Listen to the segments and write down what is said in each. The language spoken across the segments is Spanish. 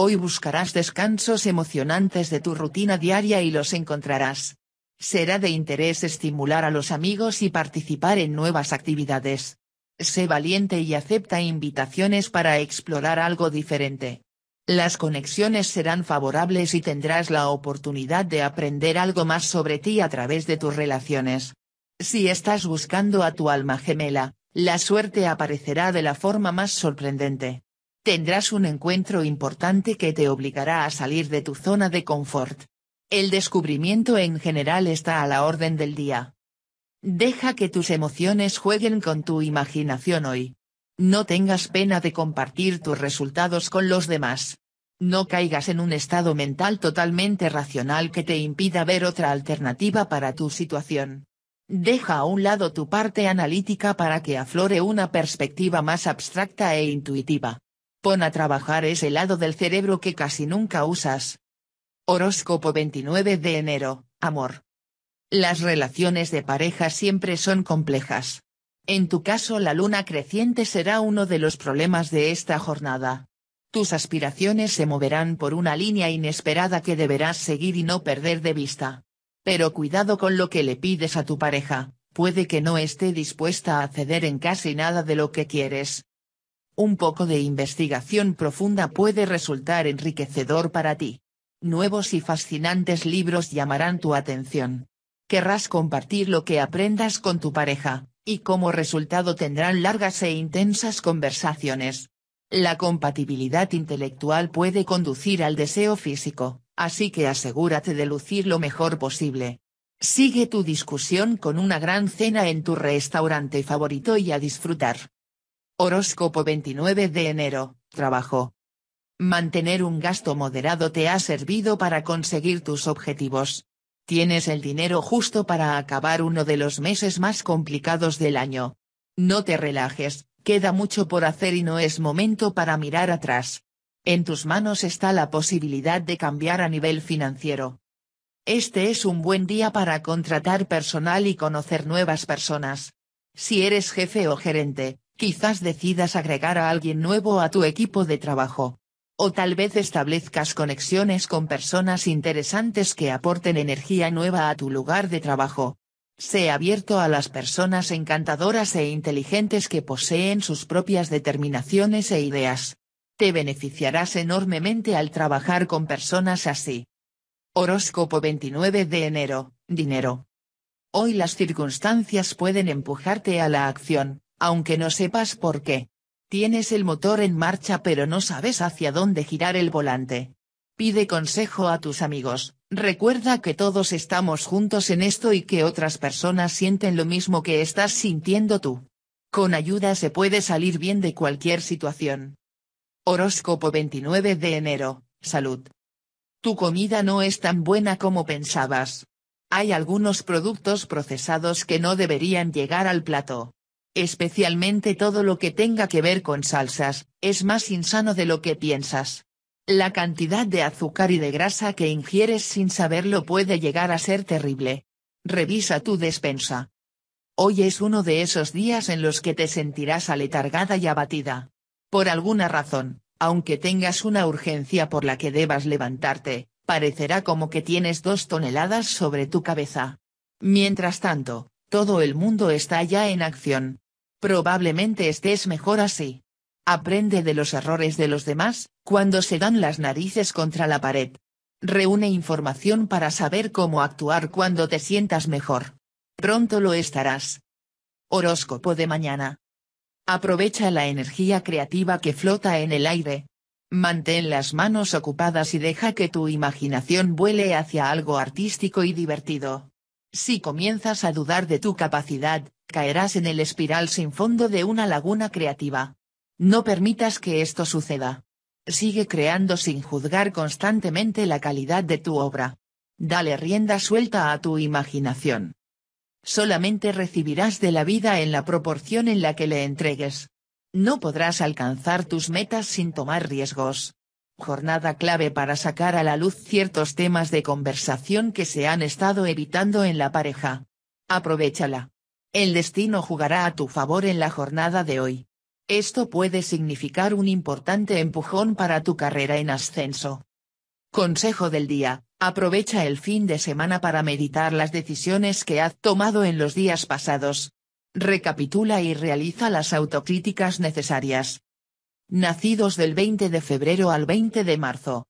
Hoy buscarás descansos emocionantes de tu rutina diaria y los encontrarás. Será de interés estimular a los amigos y participar en nuevas actividades. Sé valiente y acepta invitaciones para explorar algo diferente. Las conexiones serán favorables y tendrás la oportunidad de aprender algo más sobre ti a través de tus relaciones. Si estás buscando a tu alma gemela, la suerte aparecerá de la forma más sorprendente tendrás un encuentro importante que te obligará a salir de tu zona de confort. El descubrimiento en general está a la orden del día. Deja que tus emociones jueguen con tu imaginación hoy. No tengas pena de compartir tus resultados con los demás. No caigas en un estado mental totalmente racional que te impida ver otra alternativa para tu situación. Deja a un lado tu parte analítica para que aflore una perspectiva más abstracta e intuitiva. Pon a trabajar ese lado del cerebro que casi nunca usas. Horóscopo 29 de enero, amor. Las relaciones de pareja siempre son complejas. En tu caso la luna creciente será uno de los problemas de esta jornada. Tus aspiraciones se moverán por una línea inesperada que deberás seguir y no perder de vista. Pero cuidado con lo que le pides a tu pareja, puede que no esté dispuesta a ceder en casi nada de lo que quieres. Un poco de investigación profunda puede resultar enriquecedor para ti. Nuevos y fascinantes libros llamarán tu atención. Querrás compartir lo que aprendas con tu pareja, y como resultado tendrán largas e intensas conversaciones. La compatibilidad intelectual puede conducir al deseo físico, así que asegúrate de lucir lo mejor posible. Sigue tu discusión con una gran cena en tu restaurante favorito y a disfrutar. Horóscopo 29 de enero, trabajo. Mantener un gasto moderado te ha servido para conseguir tus objetivos. Tienes el dinero justo para acabar uno de los meses más complicados del año. No te relajes, queda mucho por hacer y no es momento para mirar atrás. En tus manos está la posibilidad de cambiar a nivel financiero. Este es un buen día para contratar personal y conocer nuevas personas. Si eres jefe o gerente, Quizás decidas agregar a alguien nuevo a tu equipo de trabajo. O tal vez establezcas conexiones con personas interesantes que aporten energía nueva a tu lugar de trabajo. Sé abierto a las personas encantadoras e inteligentes que poseen sus propias determinaciones e ideas. Te beneficiarás enormemente al trabajar con personas así. Horóscopo 29 de enero, dinero. Hoy las circunstancias pueden empujarte a la acción, aunque no sepas por qué. Tienes el motor en marcha pero no sabes hacia dónde girar el volante. Pide consejo a tus amigos, recuerda que todos estamos juntos en esto y que otras personas sienten lo mismo que estás sintiendo tú. Con ayuda se puede salir bien de cualquier situación. Horóscopo 29 de enero, salud. Tu comida no es tan buena como pensabas. Hay algunos productos procesados que no deberían llegar al plato especialmente todo lo que tenga que ver con salsas, es más insano de lo que piensas. La cantidad de azúcar y de grasa que ingieres sin saberlo puede llegar a ser terrible. Revisa tu despensa. Hoy es uno de esos días en los que te sentirás aletargada y abatida. Por alguna razón, aunque tengas una urgencia por la que debas levantarte, parecerá como que tienes dos toneladas sobre tu cabeza. Mientras tanto, todo el mundo está ya en acción, probablemente estés mejor así. Aprende de los errores de los demás, cuando se dan las narices contra la pared. Reúne información para saber cómo actuar cuando te sientas mejor. Pronto lo estarás. Horóscopo de mañana. Aprovecha la energía creativa que flota en el aire. Mantén las manos ocupadas y deja que tu imaginación vuele hacia algo artístico y divertido. Si comienzas a dudar de tu capacidad, caerás en el espiral sin fondo de una laguna creativa. No permitas que esto suceda. Sigue creando sin juzgar constantemente la calidad de tu obra. Dale rienda suelta a tu imaginación. Solamente recibirás de la vida en la proporción en la que le entregues. No podrás alcanzar tus metas sin tomar riesgos. Jornada clave para sacar a la luz ciertos temas de conversación que se han estado evitando en la pareja. Aprovechala. El destino jugará a tu favor en la jornada de hoy. Esto puede significar un importante empujón para tu carrera en ascenso. Consejo del día, aprovecha el fin de semana para meditar las decisiones que has tomado en los días pasados. Recapitula y realiza las autocríticas necesarias. Nacidos del 20 de febrero al 20 de marzo.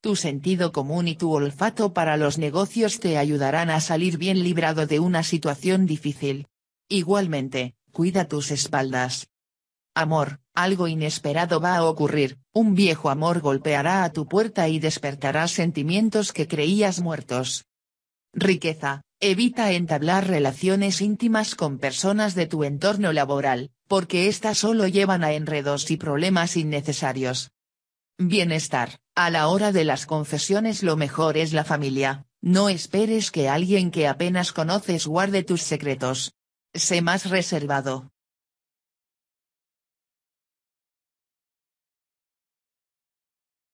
Tu sentido común y tu olfato para los negocios te ayudarán a salir bien librado de una situación difícil. Igualmente, cuida tus espaldas. Amor, algo inesperado va a ocurrir, un viejo amor golpeará a tu puerta y despertará sentimientos que creías muertos. Riqueza, evita entablar relaciones íntimas con personas de tu entorno laboral, porque éstas solo llevan a enredos y problemas innecesarios. Bienestar. A la hora de las confesiones lo mejor es la familia, no esperes que alguien que apenas conoces guarde tus secretos. Sé más reservado.